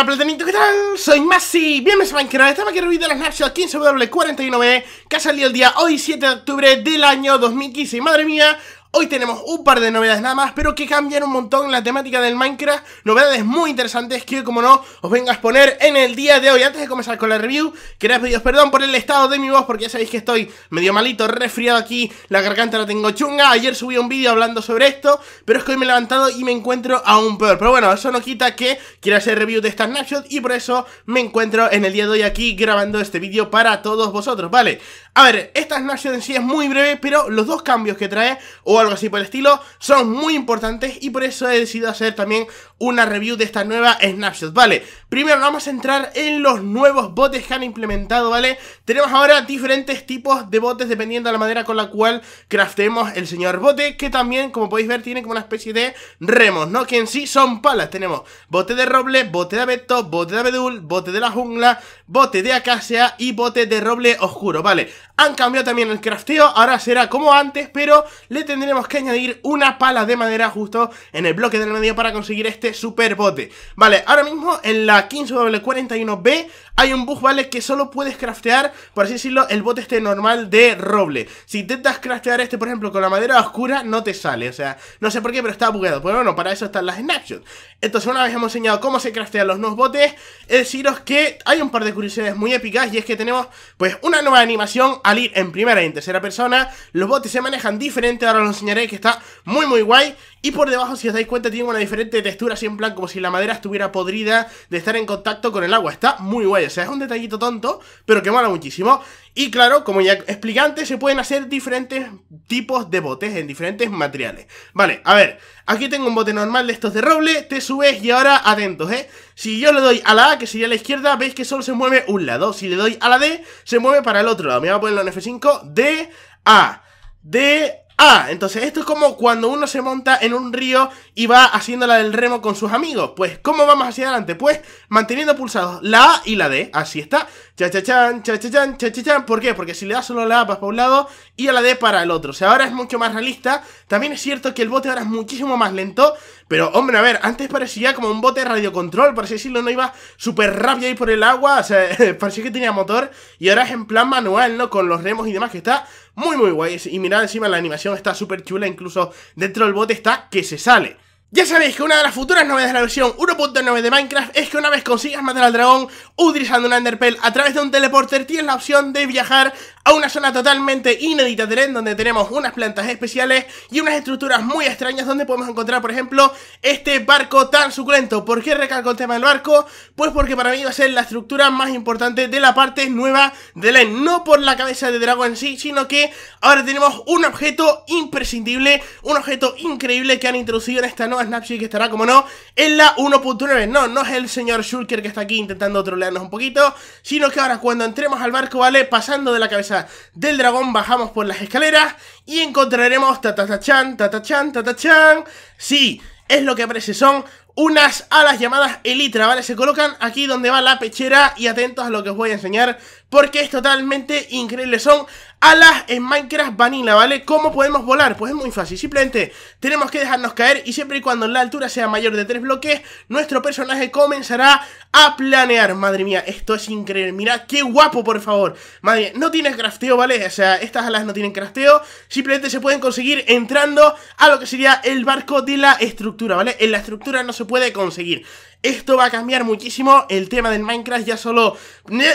Hola platanito, ¿qué tal? Soy Masi, bienvenidos a mi canal, estamos aquí en de la Snapshot 15W49 que ha salido el día hoy 7 de octubre del año 2015 Madre mía, Hoy tenemos un par de novedades nada más, pero que cambian un montón la temática del Minecraft. Novedades muy interesantes que, como no, os vengo a exponer en el día de hoy. Antes de comenzar con la review, quería pediros perdón por el estado de mi voz, porque ya sabéis que estoy medio malito, resfriado aquí, la garganta la tengo chunga. Ayer subí un vídeo hablando sobre esto, pero es que hoy me he levantado y me encuentro aún peor. Pero bueno, eso no quita que quiera hacer review de esta snapshot y por eso me encuentro en el día de hoy aquí grabando este vídeo para todos vosotros, ¿vale? A ver, esta Snapshot en sí es muy breve, pero los dos cambios que trae, o algo así por el estilo, son muy importantes y por eso he decidido hacer también una review de esta nueva Snapshot, ¿vale? Primero vamos a entrar en los nuevos botes que han implementado, ¿vale? Tenemos ahora diferentes tipos de botes dependiendo de la manera con la cual craftemos el señor bote, que también, como podéis ver, tiene como una especie de remos, ¿no? Que en sí son palas. Tenemos bote de roble, bote de abeto, bote de abedul, bote de la jungla, bote de acacia y bote de roble oscuro, ¿vale? Han cambiado también el crafteo, ahora será como antes, pero le tendremos que añadir una pala de madera justo en el bloque del medio para conseguir este super bote. Vale, ahora mismo en la 15W41B hay un bug, ¿vale? Que solo puedes craftear, por así decirlo, el bote este normal de roble. Si intentas craftear este, por ejemplo, con la madera oscura, no te sale. O sea, no sé por qué, pero está bugueado. Pero bueno, para eso están las snapshots. Entonces, una vez hemos enseñado cómo se craftean los nuevos botes, es deciros que hay un par de curiosidades muy épicas y es que tenemos, pues, una nueva animación al ir en primera y en tercera persona. Los botes se manejan diferente, ahora os enseñaré que está muy muy guay. Y por debajo, si os dais cuenta, tiene una diferente textura, así en plan como si la madera estuviera podrida de estar en contacto con el agua. Está muy guay, o sea, es un detallito tonto, pero que mola muchísimo. Y claro, como ya explicante, se pueden hacer diferentes tipos de botes en diferentes materiales. Vale, a ver, aquí tengo un bote normal de estos de roble, te subes y ahora atentos, ¿eh? Si yo le doy a la A, que sería a la izquierda, veis que solo se mueve un lado. Si le doy a la D, se mueve para el otro lado. Me voy a ponerlo en F5, D, A, D, Ah, entonces esto es como cuando uno se monta en un río y va haciendo la del remo con sus amigos. Pues, ¿cómo vamos hacia adelante? Pues, manteniendo pulsados la A y la D. Así está. cha, cha, chan, ¿Por qué? Porque si le das solo la A vas para un lado y a la D para el otro. O sea, ahora es mucho más realista. También es cierto que el bote ahora es muchísimo más lento. Pero, hombre, a ver, antes parecía como un bote de radiocontrol. Por así decirlo, no iba súper rápido ahí por el agua. O sea, parecía que tenía motor. Y ahora es en plan manual, ¿no? Con los remos y demás que está muy muy guay. Y mirad encima, la animación está súper chula, incluso dentro del bote está que se sale. Ya sabéis que una de las futuras novedades de la versión 1.9 de Minecraft es que una vez consigas matar al dragón utilizando un Underpell a través de un teleporter tienes la opción de viajar a una zona totalmente inédita de LEN donde tenemos unas plantas especiales y unas estructuras muy extrañas donde podemos encontrar, por ejemplo, este barco tan suculento. ¿Por qué recalco el tema del barco? Pues porque para mí va a ser la estructura más importante de la parte nueva de Len. No por la cabeza de dragón en sí, sino que ahora tenemos un objeto imprescindible, un objeto increíble que han introducido en esta nueva Snapshot que estará, como no, en la 1.9. No, no es el señor Shulker que está aquí intentando trolearnos un poquito, sino que ahora cuando entremos al barco, ¿vale? Pasando de la cabeza del Dragón, bajamos por las escaleras y encontraremos Tatachan, Tatachan, Tatachan. Sí, es lo que aparece, son unas alas llamadas Elytra, ¿vale? Se colocan aquí donde va la pechera y atentos a lo que os voy a enseñar porque es totalmente increíble. Son alas en Minecraft Vanilla, ¿vale? ¿Cómo podemos volar? Pues es muy fácil, simplemente tenemos que dejarnos caer y siempre y cuando la altura sea mayor de 3 bloques, nuestro personaje comenzará a planear. Madre mía, esto es increíble, mirad qué guapo, por favor. Madre mía, no tiene crafteo, ¿vale? O sea, estas alas no tienen crafteo, simplemente se pueden conseguir entrando a lo que sería el barco de la estructura, ¿vale? En la estructura no se puede conseguir. Esto va a cambiar muchísimo el tema del Minecraft ya solo,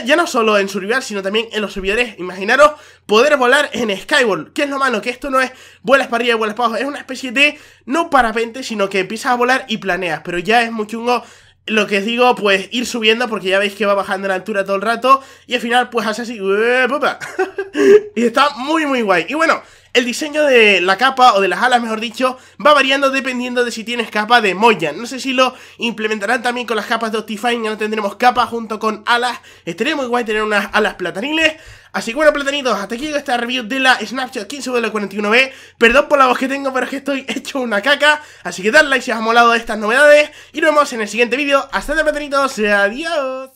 ya no solo en survival, sino también en los servidores. Imaginaros poder volar en Skyward, que es lo malo, que esto no es vuelas para arriba y vuelas para abajo, es una especie de, no parapente, sino que empiezas a volar y planeas, pero ya es muy chungo lo que os digo, pues ir subiendo porque ya veis que va bajando la altura todo el rato y al final pues hace así, y está muy muy guay. Y bueno, el diseño de la capa o de las alas, mejor dicho, va variando dependiendo de si tienes capa de moya. No sé si lo implementarán también con las capas de Optifine, ya no tendremos capa junto con alas. Estaría muy guay tener unas alas plataniles. Así que bueno, platanitos, hasta aquí llega esta review de la Snapchat 15 de 41B. Perdón por la voz que tengo, pero es que estoy hecho una caca. Así que dadle like si os ha molado estas novedades. Y nos vemos en el siguiente vídeo. Hasta luego, platanitos. Adiós.